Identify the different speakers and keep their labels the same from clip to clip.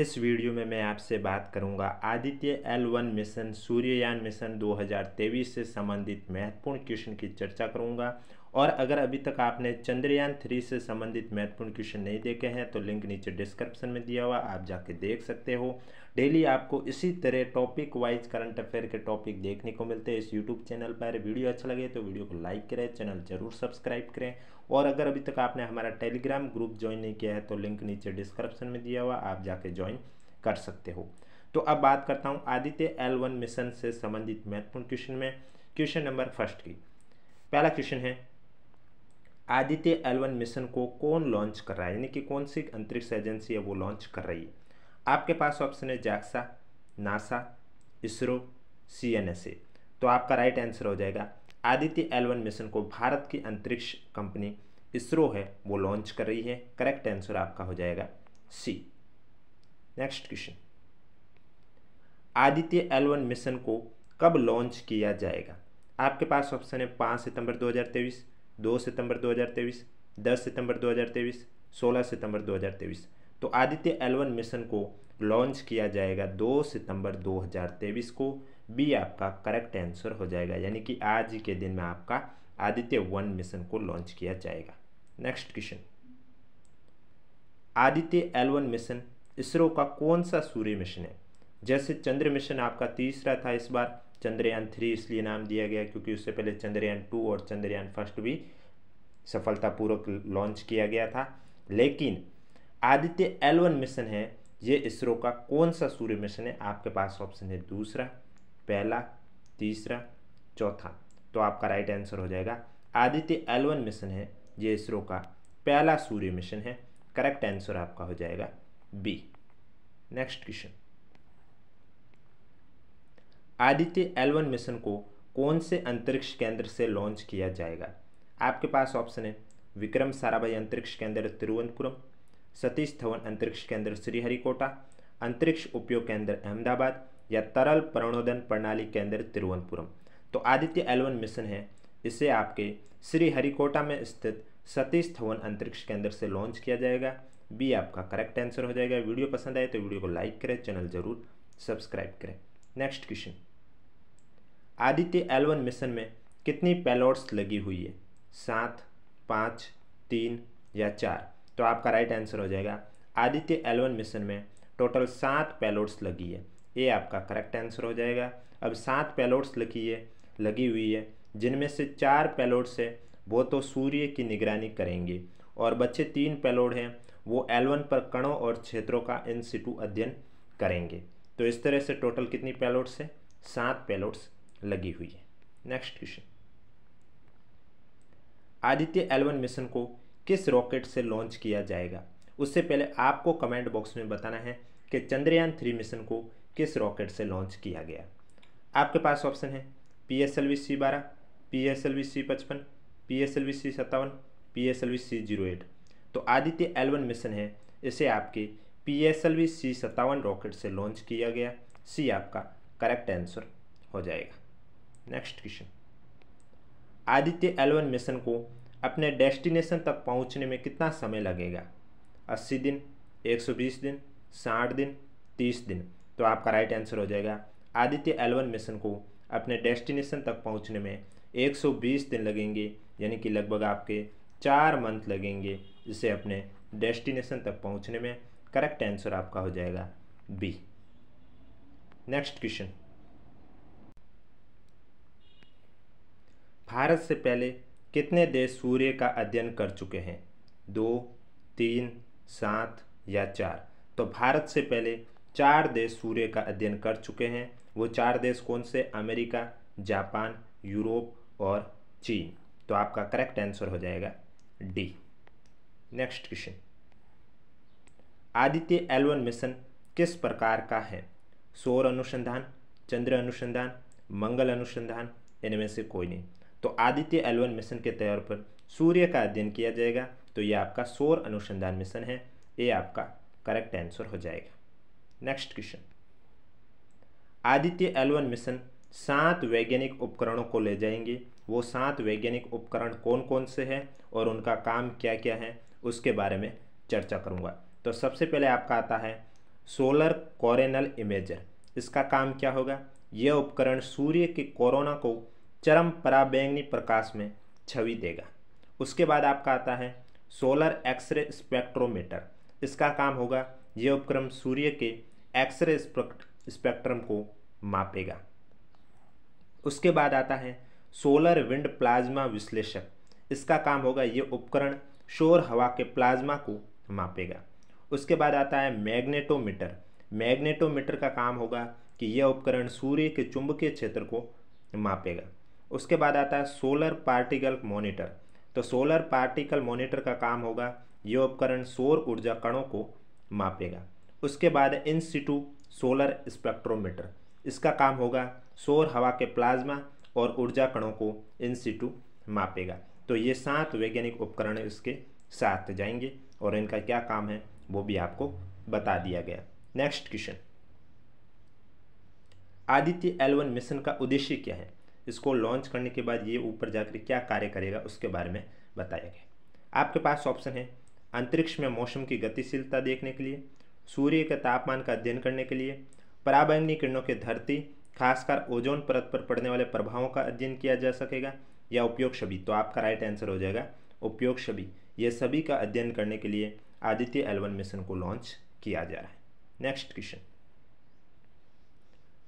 Speaker 1: इस वीडियो में मैं आपसे बात करूंगा Aditya L one mission Suryayaan mission 2023 से संबंधित महत्वपूर्ण क्वेश्चन की चर्चा करूंगा और अगर अभी तक आपने चंद्रयान थ्री से संबंधित महत्वपूर्ण क्वेश्चन नहीं देखे हैं तो लिंक नीचे डिस्क्रिप्शन में दिया हुआ आप जाके देख सकते हो डेली आपको इसी तरह टॉपिक वाइज करंट अफेयर के टॉपिक देखने को मिलते हैं इस यूट्यूब चैनल पर वीडियो अच्छा लगे तो वीडियो को लाइक करें चैनल जरूर सब्सक्राइब करें और अगर अभी तक आपने हमारा टेलीग्राम ग्रुप ज्वाइन नहीं किया है तो लिंक नीचे डिस्क्रिप्शन में दिया हुआ आप जाके ज्वाइन कर सकते हो तो अब बात करता हूँ आदित्य एल मिशन से संबंधित महत्वपूर्ण क्वेश्चन में क्वेश्चन नंबर फर्स्ट की पहला क्वेश्चन है आदित्य एलवन मिशन को कौन लॉन्च कर रहा है यानी कि कौन सी अंतरिक्ष एजेंसी है वो लॉन्च कर रही है आपके पास ऑप्शन है जैक्सा नासा इसरो सी तो आपका राइट आंसर हो जाएगा आदित्य एलवन मिशन को भारत की अंतरिक्ष कंपनी इसरो है वो लॉन्च कर रही है करेक्ट आंसर आपका हो जाएगा C next question Aditya L one mission को कब लॉन्च किया जाएगा आपके पास ऑप्शन है पाँच सितंबर तेईस दो सितंबर 2023, 10 सितंबर 2023, 16 सितंबर 2023 तो आदित्य एलवन मिशन को लॉन्च किया जाएगा 2 सितंबर 2023 को बी आपका करेक्ट आंसर हो जाएगा यानी कि आज के दिन में आपका आदित्य वन मिशन को लॉन्च किया जाएगा next question Aditya L one mission ISRO का कौन सा सूर्य मिशन है जैसे चंद्र मिशन आपका तीसरा था इस बार चंद्रयान थ्री इसलिए नाम दिया गया क्योंकि उससे पहले चंद्रयान टू और चंद्रयान फर्स्ट भी सफलतापूर्वक लॉन्च किया गया था लेकिन आदित्य एल वन मिशन है ये इसरो का कौन सा सूर्य मिशन है आपके पास ऑप्शन है दूसरा पहला तीसरा चौथा तो आपका राइट आंसर हो जाएगा आदित्य एल वन मिशन है ये इसरो का पहला सूर्य मिशन है करेक्ट आंसर आपका हो जाएगा B next question Aditya L one mission को कौन से अंतरिक्ष केंद्र से लॉन्च किया जाएगा आपके पास ऑप्शन है विक्रम साराभाई अंतरिक्ष केंद्र तिरुवनंतपुरम सतीश धवन अंतरिक्ष केंद्र श्रीहरिकोटा अंतरिक्ष उपयोग केंद्र अहमदाबाद या तरल प्रणोदन प्रणाली केंद्र तिरुवनंतपुरम तो आदित्य एलवन मिशन है इसे आपके श्रीहरिकोटा में स्थित सतीश धवन अंतरिक्ष केंद्र से लॉन्च किया जाएगा बी आपका करेक्ट आंसर हो जाएगा वीडियो पसंद आए तो वीडियो को लाइक करें चैनल जरूर सब्सक्राइब करें next question Aditya L one mission में कितनी पेलोड्स लगी हुई है सात पाँच तीन या चार तो आपका राइट आंसर हो जाएगा आदित्य एलवन मिशन में टोटल सात पेलोड्स लगी है ये आपका करेक्ट आंसर हो जाएगा अब सात पेलोड्स लगी है लगी हुई है जिनमें से चार पेलोड्स है वो तो सूर्य की निगरानी करेंगे और बच्चे तीन पेलोड हैं वो एलवन पर कणों और क्षेत्रों का इन सिटू अध्ययन करेंगे तो इस तरह से टोटल कितनी पेलोड्स है सात पेलोड्स लगी हुई है next question Aditya L one mission को किस रॉकेट से लॉन्च किया जाएगा उससे पहले आपको कमेंट बॉक्स में बताना है कि चंद्रयान थ्री मिशन को किस रॉकेट से लॉन्च किया गया आपके पास ऑप्शन है P S L V C बारह P S L V C पचपन P S L V C सत्तावन P S L V C zero eight तो आदित्य एलवन मिशन है इसे आपके P S L V C सत्तावन रॉकेट से लॉन्च किया गया सी आपका करेक्ट आंसर हो जाएगा next question Aditya L one mission को अपने डेस्टिनेशन तक पहुंचने में कितना समय लगेगा अस्सी दिन 120 दिन साठ दिन 30 दिन तो आपका राइट आंसर हो जाएगा आदित्य एलवन मिशन को अपने डेस्टिनेशन तक पहुंचने में 120 दिन लगेंगे यानी कि लगभग आपके चार मंथ लगेंगे इसे अपने डेस्टिनेशन तक पहुंचने में करेक्ट आंसर आपका हो जाएगा बी नेक्स्ट क्वेश्चन भारत से पहले कितने देश सूर्य का अध्ययन कर चुके हैं दो तीन सात या चार तो भारत से पहले चार देश सूर्य का अध्ययन कर चुके हैं वो चार देश कौन से अमेरिका जापान यूरोप और चीन तो आपका करेक्ट आंसर हो जाएगा D next question Aditya L one mission किस प्रकार का है सौर अनुसंधान चंद्र अनुसंधान मंगल अनुसंधान इनमें से कोई नहीं तो आदित्य एलवन मिशन के तौर पर सूर्य का अध्ययन किया जाएगा तो ये आपका सौर अनुसंधान मिशन है ये आपका करेक्ट आंसर हो जाएगा next question Aditya L one mission सात वैज्ञानिक उपकरणों को ले जाएंगे वो सात वैज्ञानिक उपकरण कौन कौन से हैं और उनका काम क्या क्या है उसके बारे में चर्चा करूँगा तो सबसे पहले आपका आता है सोलर कोरेनल इमेजर इसका काम क्या होगा यह उपकरण सूर्य के कोरोना को चरम पराबैंगनी प्रकाश में छवि देगा उसके बाद आपका आता है सोलर एक्सरे स्पेक्ट्रोमीटर इसका काम होगा ये उपक्रम सूर्य के एक्सरे स्पेक्ट्रम को मापेगा उसके बाद आता है सोलर विंड प्लाज्मा विश्लेषक इसका काम होगा ये उपकरण शोर हवा के प्लाज्मा को मापेगा उसके बाद आता है मैग्नेटोमीटर मैग्नेटोमीटर का काम होगा कि यह उपकरण सूर्य के चुंबकीय क्षेत्र को मापेगा उसके बाद आता है सोलर पार्टिकल मॉनिटर तो सोलर पार्टिकल मॉनिटर का काम होगा ये उपकरण सौर ऊर्जा कणों को मापेगा उसके बाद इन सिटू सोलर स्पेक्ट्रोमीटर इसका काम होगा सौर हवा के प्लाज्मा और ऊर्जा कणों को इंस्टीट्यू मापेगा तो ये सात वैज्ञानिक उपकरण इसके साथ जाएंगे और इनका क्या काम है वो भी आपको बता दिया गया next question Aditya L one mission का उद्देश्य क्या है इसको लॉन्च करने के बाद ये ऊपर जाकर क्या कार्य करेगा उसके बारे में बताया गया आपके पास ऑप्शन है अंतरिक्ष में मौसम की गतिशीलता देखने के लिए सूर्य के तापमान का अध्ययन करने के लिए पराबैंगनी किरणों के धरती खासकर ओजोन परत पर पड़ने वाले प्रभावों का अध्ययन किया जा सकेगा या उपयोग छवि तो आपका राइट आंसर हो जाएगा उपयोग छवि ये सभी का अध्ययन करने के लिए आदित्य एलवन मिशन को लॉन्च किया जा रहा है next question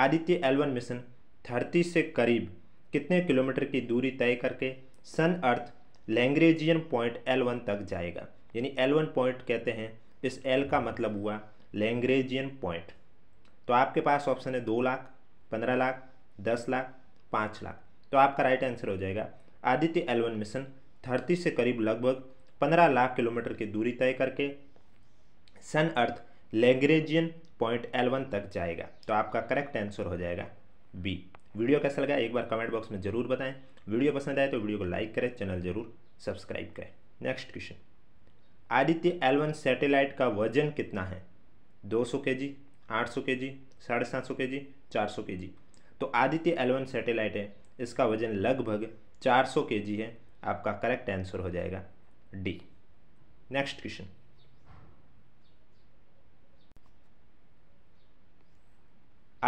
Speaker 1: Aditya L one mission धरती से करीब कितने किलोमीटर की दूरी तय करके sun earth Lagrangian point L one तक जाएगा यानी एल वन पॉइंट कहते हैं इस एल का मतलब हुआ लैंग्रेजियन पॉइंट तो आपके पास ऑप्शन है दो लाख पंद्रह लाख दस लाख पाँच लाख तो आपका राइट आंसर हो जाएगा आदित्य एल वन मिशन धरती से करीब लगभग पंद्रह लाख किलोमीटर की दूरी तय करके sun earth Lagrangian point L one तक जाएगा तो आपका करेक्ट आंसर हो जाएगा बी वीडियो कैसा लगा एक बार कमेंट बॉक्स में जरूर बताएं वीडियो पसंद आए तो वीडियो को लाइक करें चैनल जरूर सब्सक्राइब करें next question Aditya L one satellite का वजन कितना है 200 सौ के जी साढ़े सात सौ के जी चार सौ के जी तो आदित्य एलवन सैटेलाइट है इसका वजन लगभग चार सौ है आपका करेक्ट आंसर हो जाएगा D next question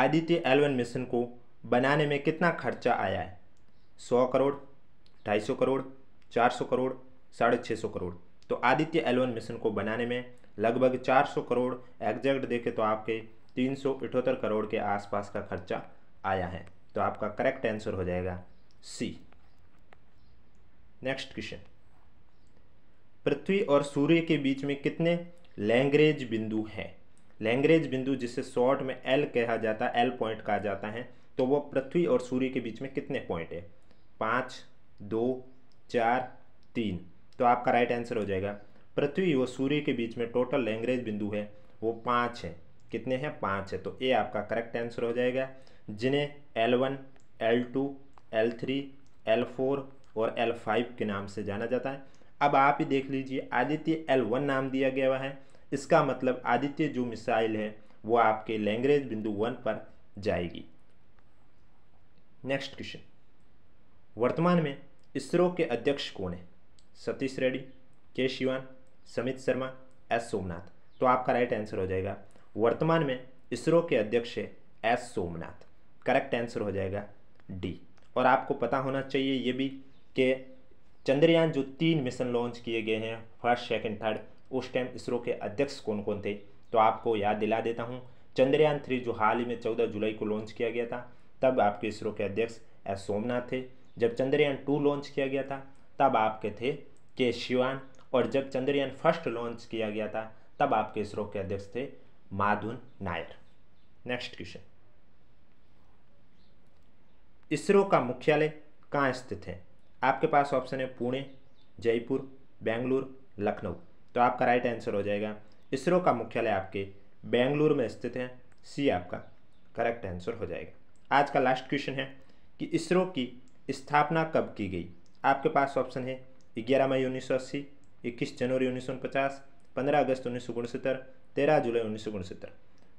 Speaker 1: Aditya L one mission को बनाने में कितना खर्चा आया है सौ करोड़ ढाई सौ करोड़ चार सौ करोड़ साढ़े छः सौ करोड़ तो आदित्य एलवन मिशन को बनाने में लगभग चार सौ करोड़ एग्जैक्ट देखें तो आपके तीन सौ इठहत्तर करोड़ के आसपास का खर्चा आया है तो आपका करेक्ट आंसर हो जाएगा सी नेक्स्ट क्वेश्चन पृथ्वी और सूर्य के बीच में कितने लैंग्रेज बिंदु हैं लैंग्रेज बिंदु जिसे शॉर्ट में एल कहा जाता है एल पॉइंट कहा जाता है तो वह पृथ्वी और सूर्य के बीच में कितने पॉइंट है पाँच दो चार तीन तो आपका राइट आंसर हो जाएगा पृथ्वी और सूर्य के बीच में टोटल लैंग्वेज बिंदु है वो पाँच है कितने हैं पाँच है तो ये आपका करेक्ट आंसर हो जाएगा जिन्हें L one L two L three L four और एल फाइव के नाम से जाना जाता है अब आप ही देख लीजिए आदित्य एल वन नाम दिया गया है इसका मतलब आदित्य जो मिसाइल है वो आपके लैंग्रेज बिंदु वन पर जाएगी नेक्स्ट क्वेश्चन वर्तमान में इसरो के अध्यक्ष कौन है सतीश रेड्डी के शिवान समित शर्मा एस सोमनाथ तो आपका राइट आंसर हो जाएगा वर्तमान में इसरो के अध्यक्ष है एस सोमनाथ करेक्ट आंसर हो जाएगा डी और आपको पता होना चाहिए ये भी कि चंद्रयान जो तीन मिशन लॉन्च किए गए हैं फर्स्ट सेकंड थर्ड उस टाइम इसरो के अध्यक्ष कौन कौन थे तो आपको याद दिला देता हूँ चंद्रयान थ्री जो हाल ही में चौदह जुलाई को लॉन्च किया गया था तब आपके इसरो के अध्यक्ष एस सोमनाथ थे जब चंद्रयान टू लॉन्च किया गया था तब आपके थे के शिवान और जब चंद्रयान फर्स्ट लॉन्च किया गया था तब आपके इसरो के अध्यक्ष थे माधुन नायर नेक्स्ट क्वेश्चन इसरो का मुख्यालय कहाँ स्थित है आपके पास ऑप्शन है पुणे जयपुर बेंगलुरु लखनऊ तो आपका राइट आंसर हो जाएगा इसरो का मुख्यालय आपके बेंगलुरु में स्थित है सी आपका करेक्ट आंसर हो जाएगा आज का लास्ट क्वेश्चन है कि इसरो की स्थापना कब की गई आपके पास ऑप्शन है ग्यारह मई उन्नीस सौ अस्सी इक्कीस जनवरी उन्नीस सौ पचास पंद्रह अगस्त उन्नीस सौ उनसत्तर तेरह जुलाई उन्नीस सौ उनसत्तर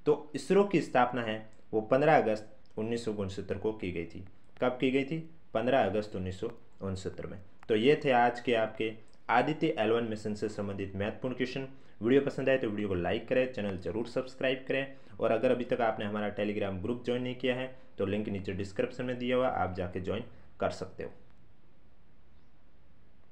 Speaker 1: तो इसरो की स्थापना है वो पंद्रह अगस्त उन्नीस सौ उनसत्तर को की गई थी कब की गई थी पंद्रह अगस्त उन्नीस सौ उनसत्तर में तो ये थे आज के आपके आदित्य एलवन मिशन से संबंधित महत्वपूर्ण क्वेश्चन वीडियो पसंद आए तो वीडियो को लाइक करें चैनल जरूर सब्सक्राइब करें और अगर अभी तक आपने हमारा टेलीग्राम ग्रुप ज्वाइन नहीं किया है तो लिंक नीचे डिस्क्रिप्शन में दिया हुआ आप जाके ज्वाइन कर सकते हो